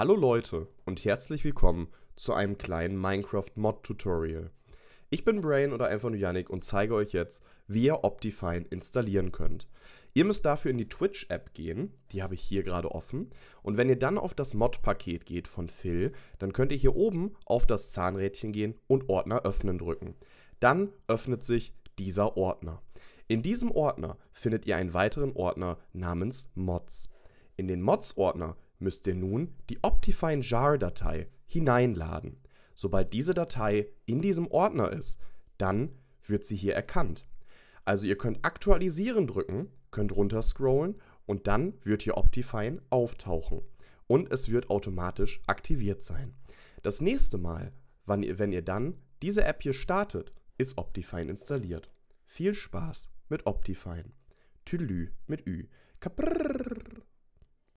Hallo Leute und herzlich willkommen zu einem kleinen Minecraft Mod Tutorial. Ich bin Brain oder einfach nur Yannick und zeige euch jetzt, wie ihr Optifine installieren könnt. Ihr müsst dafür in die Twitch App gehen, die habe ich hier gerade offen. Und wenn ihr dann auf das Mod-Paket geht von Phil, dann könnt ihr hier oben auf das Zahnrädchen gehen und Ordner öffnen drücken. Dann öffnet sich dieser Ordner. In diesem Ordner findet ihr einen weiteren Ordner namens Mods. In den Mods-Ordner müsst ihr nun die Optifine Jar-Datei hineinladen. Sobald diese Datei in diesem Ordner ist, dann wird sie hier erkannt. Also ihr könnt aktualisieren drücken, könnt runterscrollen und dann wird hier Optifine auftauchen und es wird automatisch aktiviert sein. Das nächste Mal, ihr, wenn ihr dann diese App hier startet, ist Optifine installiert. Viel Spaß mit Optifine. Tüdelü mit Ü. Kaprrr.